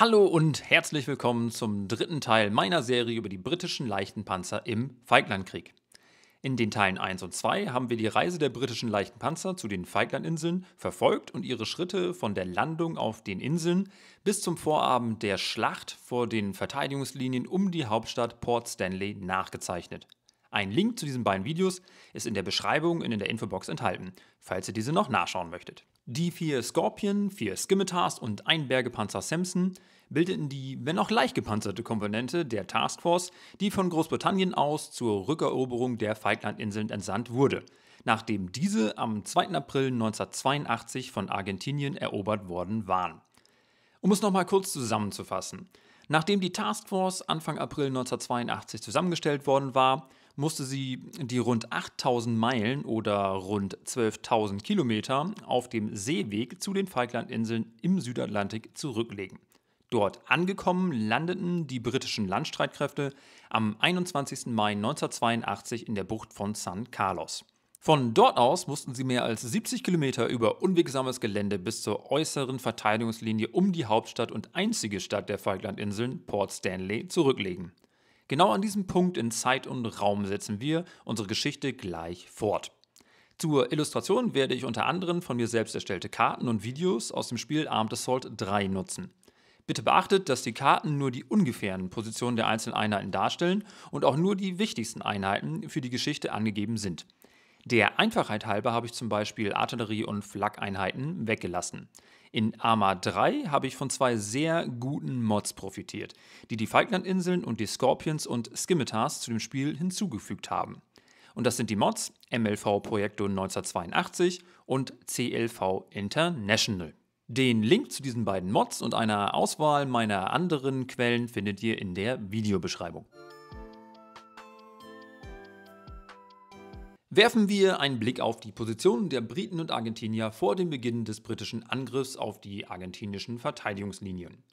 Hallo und herzlich willkommen zum dritten Teil meiner Serie über die britischen leichten Panzer im Falklandkrieg. In den Teilen 1 und 2 haben wir die Reise der britischen leichten Panzer zu den Falklandinseln verfolgt und ihre Schritte von der Landung auf den Inseln bis zum Vorabend der Schlacht vor den Verteidigungslinien um die Hauptstadt Port Stanley nachgezeichnet. Ein Link zu diesen beiden Videos ist in der Beschreibung und in der Infobox enthalten, falls ihr diese noch nachschauen möchtet. Die vier Scorpion, vier Scimitars und ein Bergepanzer Samson bildeten die, wenn auch leicht gepanzerte Komponente der Taskforce, die von Großbritannien aus zur Rückeroberung der Falklandinseln entsandt wurde, nachdem diese am 2. April 1982 von Argentinien erobert worden waren. Um es nochmal kurz zusammenzufassen. Nachdem die Taskforce Anfang April 1982 zusammengestellt worden war, musste sie die rund 8000 Meilen oder rund 12.000 Kilometer auf dem Seeweg zu den Falklandinseln im Südatlantik zurücklegen. Dort angekommen landeten die britischen Landstreitkräfte am 21. Mai 1982 in der Bucht von San Carlos. Von dort aus mussten sie mehr als 70 Kilometer über unwegsames Gelände bis zur äußeren Verteidigungslinie um die Hauptstadt und einzige Stadt der Falklandinseln, Port Stanley, zurücklegen. Genau an diesem Punkt in Zeit und Raum setzen wir unsere Geschichte gleich fort. Zur Illustration werde ich unter anderem von mir selbst erstellte Karten und Videos aus dem Spiel Armed Assault 3 nutzen. Bitte beachtet, dass die Karten nur die ungefähren Positionen der einzelnen Einheiten darstellen und auch nur die wichtigsten Einheiten für die Geschichte angegeben sind. Der Einfachheit halber habe ich zum Beispiel Artillerie- und Flak-Einheiten weggelassen. In Arma 3 habe ich von zwei sehr guten Mods profitiert, die die Falklandinseln und die Scorpions und Skimitars zu dem Spiel hinzugefügt haben. Und das sind die Mods MLV Projekto 1982 und CLV International. Den Link zu diesen beiden Mods und einer Auswahl meiner anderen Quellen findet ihr in der Videobeschreibung. Werfen wir einen Blick auf die Positionen der Briten und Argentinier vor dem Beginn des britischen Angriffs auf die argentinischen Verteidigungslinien.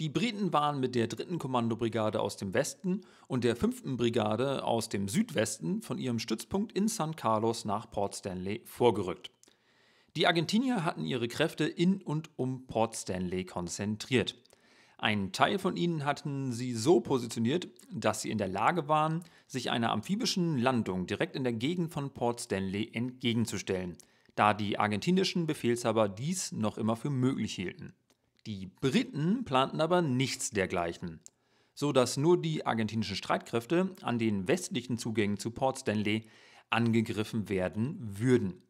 Die Briten waren mit der 3. Kommandobrigade aus dem Westen und der 5. Brigade aus dem Südwesten von ihrem Stützpunkt in San Carlos nach Port Stanley vorgerückt. Die Argentinier hatten ihre Kräfte in und um Port Stanley konzentriert. Einen Teil von ihnen hatten sie so positioniert, dass sie in der Lage waren, sich einer amphibischen Landung direkt in der Gegend von Port Stanley entgegenzustellen, da die argentinischen Befehlshaber dies noch immer für möglich hielten. Die Briten planten aber nichts dergleichen, so dass nur die argentinischen Streitkräfte an den westlichen Zugängen zu Port Stanley angegriffen werden würden.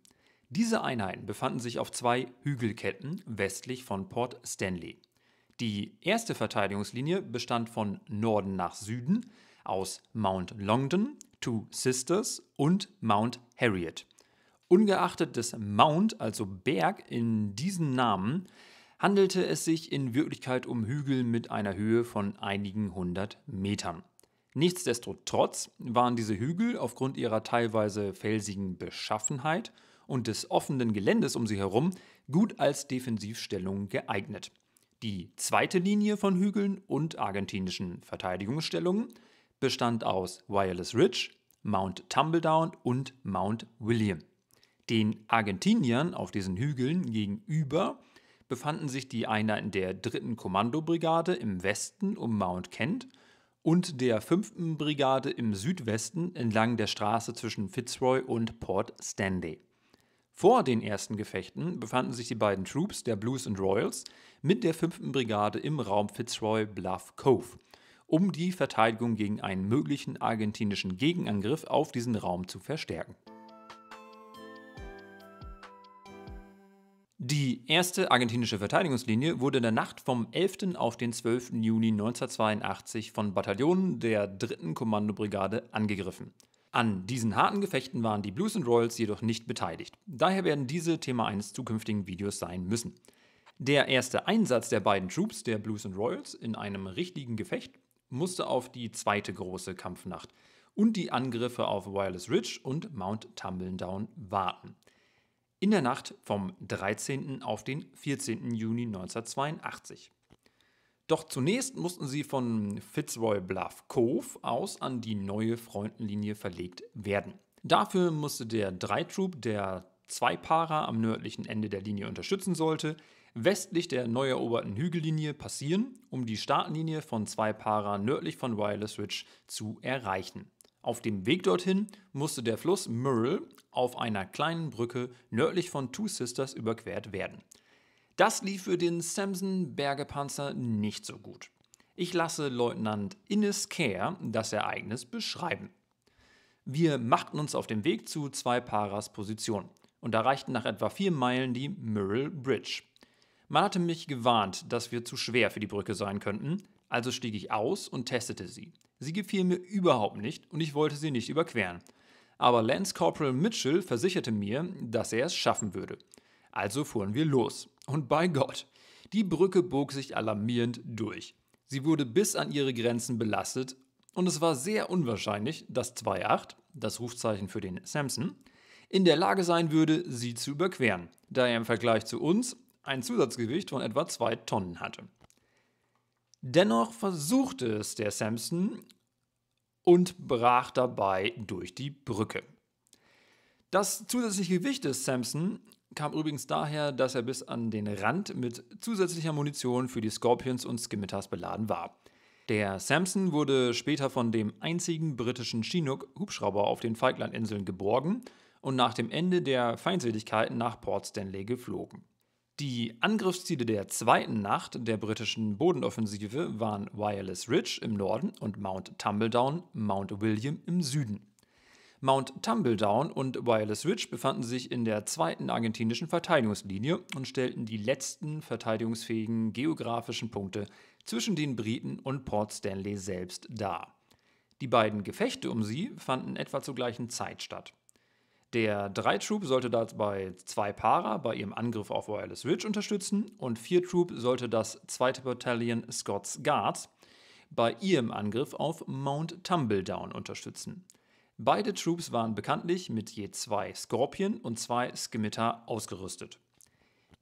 Diese Einheiten befanden sich auf zwei Hügelketten westlich von Port Stanley. Die erste Verteidigungslinie bestand von Norden nach Süden aus Mount Longdon, Two Sisters und Mount Harriet. Ungeachtet des Mount, also Berg, in diesen Namen handelte es sich in Wirklichkeit um Hügel mit einer Höhe von einigen hundert Metern. Nichtsdestotrotz waren diese Hügel aufgrund ihrer teilweise felsigen Beschaffenheit und des offenen Geländes um sie herum gut als Defensivstellung geeignet. Die zweite Linie von Hügeln und argentinischen Verteidigungsstellungen bestand aus Wireless Ridge, Mount Tumbledown und Mount William. Den Argentiniern auf diesen Hügeln gegenüber befanden sich die Einheiten der 3. Kommandobrigade im Westen um Mount Kent und der 5. Brigade im Südwesten entlang der Straße zwischen Fitzroy und Port Stanley. Vor den ersten Gefechten befanden sich die beiden Troops der Blues and Royals mit der 5. Brigade im Raum Fitzroy Bluff Cove, um die Verteidigung gegen einen möglichen argentinischen Gegenangriff auf diesen Raum zu verstärken. Die erste argentinische Verteidigungslinie wurde in der Nacht vom 11. auf den 12. Juni 1982 von Bataillonen der 3. Kommandobrigade angegriffen. An diesen harten Gefechten waren die Blues and Royals jedoch nicht beteiligt. Daher werden diese Thema eines zukünftigen Videos sein müssen. Der erste Einsatz der beiden Troops der Blues and Royals in einem richtigen Gefecht musste auf die zweite große Kampfnacht und die Angriffe auf Wireless Ridge und Mount Tumbledown warten. In der Nacht vom 13. auf den 14. Juni 1982. Doch zunächst mussten sie von Fitzroy Bluff Cove aus an die neue Freundenlinie verlegt werden. Dafür musste der Dreitroop, der zwei Para am nördlichen Ende der Linie unterstützen sollte, westlich der neu eroberten Hügellinie passieren, um die Startlinie von zwei Para nördlich von Wireless Ridge zu erreichen. Auf dem Weg dorthin musste der Fluss Murrell auf einer kleinen Brücke nördlich von Two Sisters überquert werden. Das lief für den Samson Bergepanzer nicht so gut. Ich lasse Leutnant Innes Care das Ereignis beschreiben. Wir machten uns auf den Weg zu zwei Paras Position und erreichten nach etwa vier Meilen die Murrell Bridge. Man hatte mich gewarnt, dass wir zu schwer für die Brücke sein könnten, also stieg ich aus und testete sie. Sie gefiel mir überhaupt nicht und ich wollte sie nicht überqueren. Aber Lance Corporal Mitchell versicherte mir, dass er es schaffen würde. Also fuhren wir los. Und bei Gott, die Brücke bog sich alarmierend durch. Sie wurde bis an ihre Grenzen belastet und es war sehr unwahrscheinlich, dass 2.8, das Rufzeichen für den Samson, in der Lage sein würde, sie zu überqueren, da er im Vergleich zu uns ein Zusatzgewicht von etwa 2 Tonnen hatte. Dennoch versuchte es der Samson und brach dabei durch die Brücke. Das zusätzliche Gewicht des Samson kam übrigens daher, dass er bis an den Rand mit zusätzlicher Munition für die Scorpions und Skimitars beladen war. Der Samson wurde später von dem einzigen britischen Chinook-Hubschrauber auf den Falklandinseln geborgen und nach dem Ende der Feindseligkeiten nach Port Stanley geflogen. Die Angriffsziele der zweiten Nacht der britischen Bodenoffensive waren Wireless Ridge im Norden und Mount Tumbledown, Mount William im Süden. Mount Tumbledown und Wireless Ridge befanden sich in der zweiten argentinischen Verteidigungslinie und stellten die letzten verteidigungsfähigen geografischen Punkte zwischen den Briten und Port Stanley selbst dar. Die beiden Gefechte um sie fanden etwa zur gleichen Zeit statt. Der Drei-Troop sollte dabei zwei Para bei ihrem Angriff auf Wireless Ridge unterstützen und Vier-Troop sollte das zweite Battalion Scots Guards bei ihrem Angriff auf Mount Tumbledown unterstützen. Beide Troops waren bekanntlich mit je zwei Scorpion und zwei Scimitar ausgerüstet.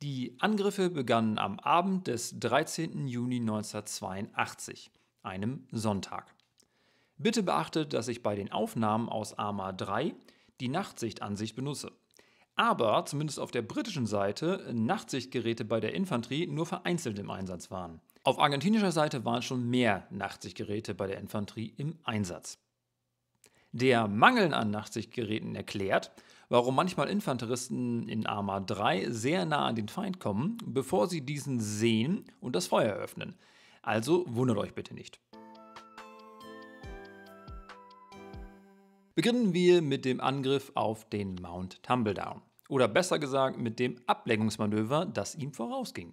Die Angriffe begannen am Abend des 13. Juni 1982, einem Sonntag. Bitte beachtet, dass ich bei den Aufnahmen aus Arma 3 die Nachtsichtansicht benutze. Aber zumindest auf der britischen Seite Nachtsichtgeräte bei der Infanterie nur vereinzelt im Einsatz waren. Auf argentinischer Seite waren schon mehr Nachtsichtgeräte bei der Infanterie im Einsatz. Der Mangel an Nachtsichtgeräten erklärt, warum manchmal Infanteristen in Arma 3 sehr nah an den Feind kommen, bevor sie diesen sehen und das Feuer öffnen. Also wundert euch bitte nicht. Beginnen wir mit dem Angriff auf den Mount Tumbledown. Oder besser gesagt mit dem Ablenkungsmanöver, das ihm vorausging.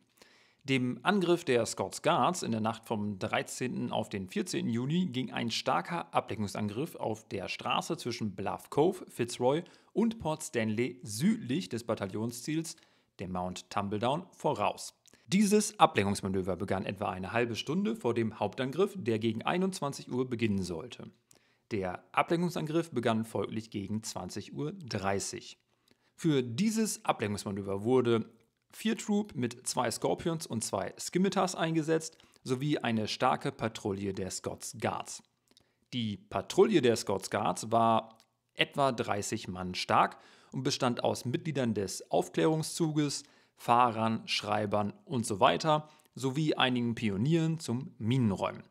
Dem Angriff der Scots Guards in der Nacht vom 13. auf den 14. Juni ging ein starker Ablenkungsangriff auf der Straße zwischen Bluff Cove, Fitzroy und Port Stanley südlich des Bataillonsziels, dem Mount Tumbledown, voraus. Dieses Ablenkungsmanöver begann etwa eine halbe Stunde vor dem Hauptangriff, der gegen 21 Uhr beginnen sollte. Der Ablenkungsangriff begann folglich gegen 20.30 Uhr. Für dieses Ablenkungsmanöver wurde vier Troop mit zwei Scorpions und zwei Scimitars eingesetzt, sowie eine starke Patrouille der Scots Guards. Die Patrouille der Scots Guards war etwa 30 Mann stark und bestand aus Mitgliedern des Aufklärungszuges, Fahrern, Schreibern und so weiter sowie einigen Pionieren zum Minenräumen.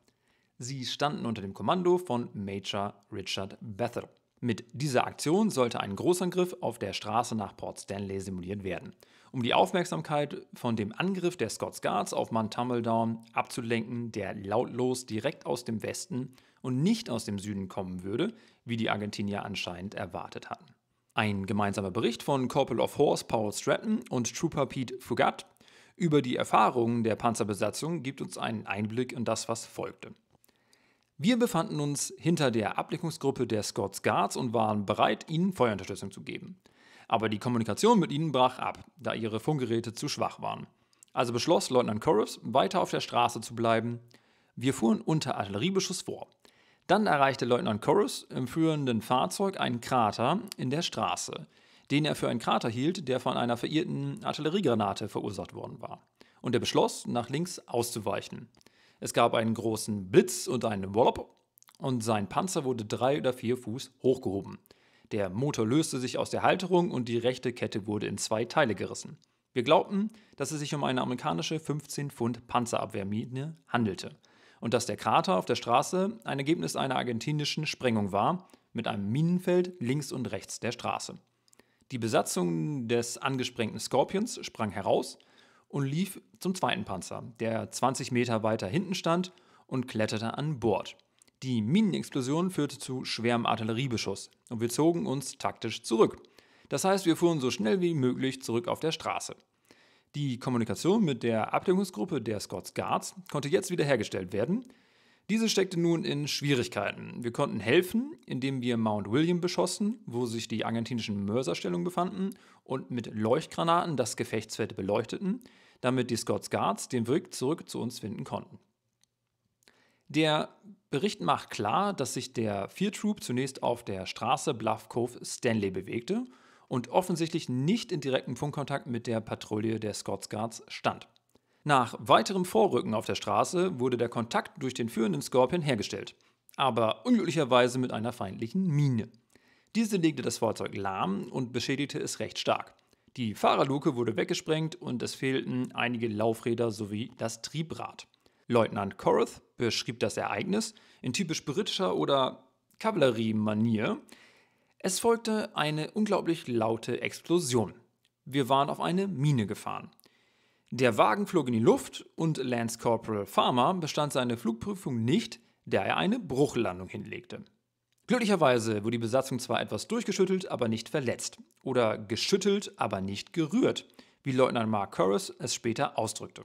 Sie standen unter dem Kommando von Major Richard Bethel. Mit dieser Aktion sollte ein Großangriff auf der Straße nach Port Stanley simuliert werden um die Aufmerksamkeit von dem Angriff der Scots Guards auf Mount Tumbledown abzulenken, der lautlos direkt aus dem Westen und nicht aus dem Süden kommen würde, wie die Argentinier anscheinend erwartet hatten. Ein gemeinsamer Bericht von Corporal of Horse Paul Stratton und Trooper Pete Fugat über die Erfahrungen der Panzerbesatzung gibt uns einen Einblick in das, was folgte. Wir befanden uns hinter der Ablenkungsgruppe der Scots Guards und waren bereit, ihnen Feuerunterstützung zu geben aber die Kommunikation mit ihnen brach ab, da ihre Funkgeräte zu schwach waren. Also beschloss Leutnant Corus, weiter auf der Straße zu bleiben. Wir fuhren unter Artilleriebeschuss vor. Dann erreichte Leutnant Corus im führenden Fahrzeug einen Krater in der Straße, den er für einen Krater hielt, der von einer verirrten Artilleriegranate verursacht worden war. Und er beschloss, nach links auszuweichen. Es gab einen großen Blitz und einen Wallop und sein Panzer wurde drei oder vier Fuß hochgehoben. Der Motor löste sich aus der Halterung und die rechte Kette wurde in zwei Teile gerissen. Wir glaubten, dass es sich um eine amerikanische 15-Pfund-Panzerabwehrmine handelte und dass der Krater auf der Straße ein Ergebnis einer argentinischen Sprengung war, mit einem Minenfeld links und rechts der Straße. Die Besatzung des angesprengten Scorpions sprang heraus und lief zum zweiten Panzer, der 20 Meter weiter hinten stand und kletterte an Bord. Die Minenexplosion führte zu schwerem Artilleriebeschuss und wir zogen uns taktisch zurück. Das heißt, wir fuhren so schnell wie möglich zurück auf der Straße. Die Kommunikation mit der Abdeckungsgruppe der Scots Guards konnte jetzt wiederhergestellt werden. Diese steckte nun in Schwierigkeiten. Wir konnten helfen, indem wir Mount William beschossen, wo sich die argentinischen Mörserstellungen befanden, und mit Leuchtgranaten das Gefechtsfeld beleuchteten, damit die Scots Guards den Weg zurück zu uns finden konnten. Der Bericht macht klar, dass sich der Fear Troop zunächst auf der Straße Bluff Cove Stanley bewegte und offensichtlich nicht in direktem Funkkontakt mit der Patrouille der Scots Guards stand. Nach weiterem Vorrücken auf der Straße wurde der Kontakt durch den führenden Scorpion hergestellt, aber unglücklicherweise mit einer feindlichen Mine. Diese legte das Fahrzeug lahm und beschädigte es recht stark. Die Fahrerluke wurde weggesprengt und es fehlten einige Laufräder sowie das Triebrad. Leutnant Corath beschrieb das Ereignis in typisch britischer oder Kavallerie-Manier. Es folgte eine unglaublich laute Explosion. Wir waren auf eine Mine gefahren. Der Wagen flog in die Luft und Lance Corporal Farmer bestand seine Flugprüfung nicht, da er eine Bruchlandung hinlegte. Glücklicherweise wurde die Besatzung zwar etwas durchgeschüttelt, aber nicht verletzt. Oder geschüttelt, aber nicht gerührt, wie Leutnant Mark Curris es später ausdrückte.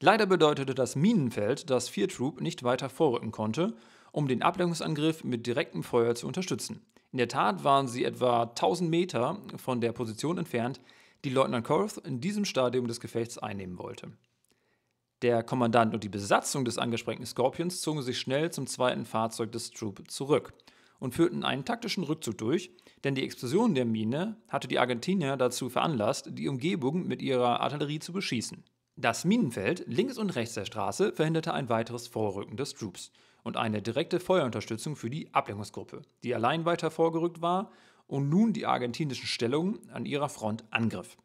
Leider bedeutete das Minenfeld, dass Fear Troop nicht weiter vorrücken konnte, um den Ablenkungsangriff mit direktem Feuer zu unterstützen. In der Tat waren sie etwa 1000 Meter von der Position entfernt, die Leutnant Korth in diesem Stadium des Gefechts einnehmen wollte. Der Kommandant und die Besatzung des angesprengten Scorpions zogen sich schnell zum zweiten Fahrzeug des Troop zurück und führten einen taktischen Rückzug durch, denn die Explosion der Mine hatte die Argentinier dazu veranlasst, die Umgebung mit ihrer Artillerie zu beschießen. Das Minenfeld links und rechts der Straße verhinderte ein weiteres Vorrücken des Troops und eine direkte Feuerunterstützung für die Ablenkungsgruppe, die allein weiter vorgerückt war und nun die argentinischen Stellungen an ihrer Front angriff.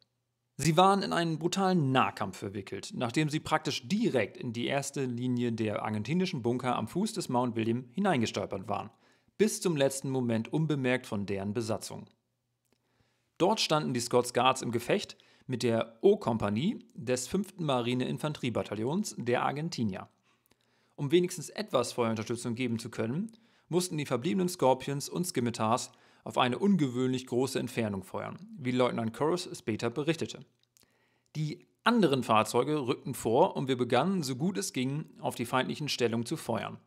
Sie waren in einen brutalen Nahkampf verwickelt, nachdem sie praktisch direkt in die erste Linie der argentinischen Bunker am Fuß des Mount William hineingestolpert waren, bis zum letzten Moment unbemerkt von deren Besatzung. Dort standen die Scots Guards im Gefecht, mit der O-Kompanie des 5. Marine-Infanteriebataillons der Argentinier. Um wenigstens etwas Feuerunterstützung geben zu können, mussten die verbliebenen Scorpions und Scimitars auf eine ungewöhnlich große Entfernung feuern, wie Leutnant Corus später berichtete. Die anderen Fahrzeuge rückten vor und wir begannen, so gut es ging, auf die feindlichen Stellungen zu feuern.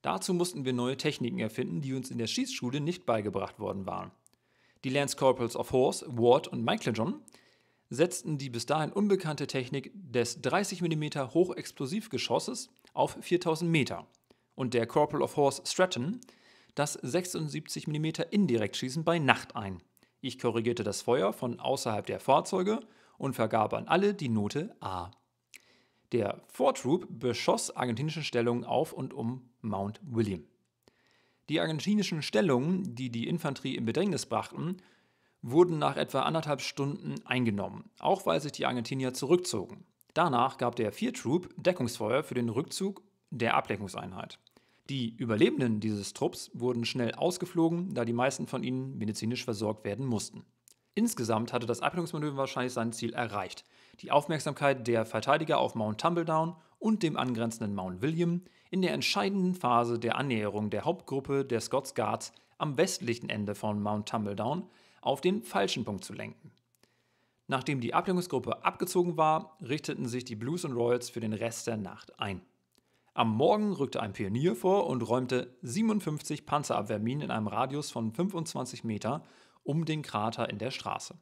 Dazu mussten wir neue Techniken erfinden, die uns in der Schießschule nicht beigebracht worden waren. Die Lance Corporals of Horse, Ward und Michael John setzten die bis dahin unbekannte Technik des 30 mm Hochexplosivgeschosses auf 4000 Meter und der Corporal of Horse Stratton das 76 mm Indirektschießen bei Nacht ein. Ich korrigierte das Feuer von außerhalb der Fahrzeuge und vergab an alle die Note A. Der Vortroop beschoss argentinische Stellungen auf und um Mount William. Die argentinischen Stellungen, die die Infanterie in Bedrängnis brachten, wurden nach etwa anderthalb Stunden eingenommen, auch weil sich die Argentinier zurückzogen. Danach gab der Vier Troop Deckungsfeuer für den Rückzug der Ablenkungseinheit. Die Überlebenden dieses Trupps wurden schnell ausgeflogen, da die meisten von ihnen medizinisch versorgt werden mussten. Insgesamt hatte das Ablenkungsmanöver wahrscheinlich sein Ziel erreicht. Die Aufmerksamkeit der Verteidiger auf Mount Tumbledown und dem angrenzenden Mount William in der entscheidenden Phase der Annäherung der Hauptgruppe der Scots Guards am westlichen Ende von Mount Tumbledown auf den falschen Punkt zu lenken. Nachdem die Ablenkungsgruppe abgezogen war, richteten sich die Blues und Royals für den Rest der Nacht ein. Am Morgen rückte ein Pionier vor und räumte 57 Panzerabwehrminen in einem Radius von 25 Meter um den Krater in der Straße.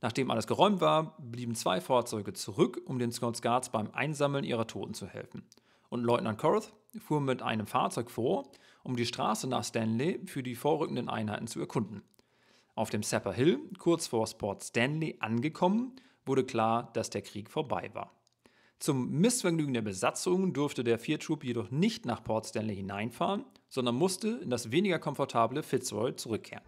Nachdem alles geräumt war, blieben zwei Fahrzeuge zurück, um den Scots Guards beim Einsammeln ihrer Toten zu helfen. Und Leutnant Corth fuhr mit einem Fahrzeug vor, um die Straße nach Stanley für die vorrückenden Einheiten zu erkunden. Auf dem Sapper Hill, kurz vor Port Stanley, angekommen, wurde klar, dass der Krieg vorbei war. Zum Missvergnügen der Besatzung durfte der Viertrupp jedoch nicht nach Port Stanley hineinfahren, sondern musste in das weniger komfortable Fitzroy zurückkehren.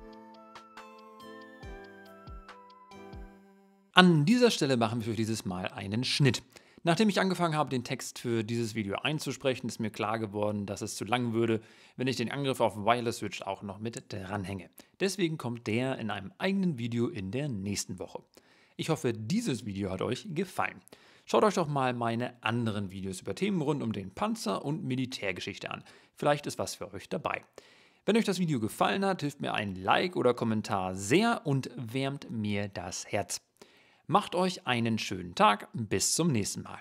An dieser Stelle machen wir für dieses Mal einen Schnitt. Nachdem ich angefangen habe, den Text für dieses Video einzusprechen, ist mir klar geworden, dass es zu lang würde, wenn ich den Angriff auf den Wireless Switch auch noch mit dranhänge. Deswegen kommt der in einem eigenen Video in der nächsten Woche. Ich hoffe, dieses Video hat euch gefallen. Schaut euch doch mal meine anderen Videos über Themen rund um den Panzer und Militärgeschichte an. Vielleicht ist was für euch dabei. Wenn euch das Video gefallen hat, hilft mir ein Like oder Kommentar sehr und wärmt mir das Herz. Macht euch einen schönen Tag, bis zum nächsten Mal.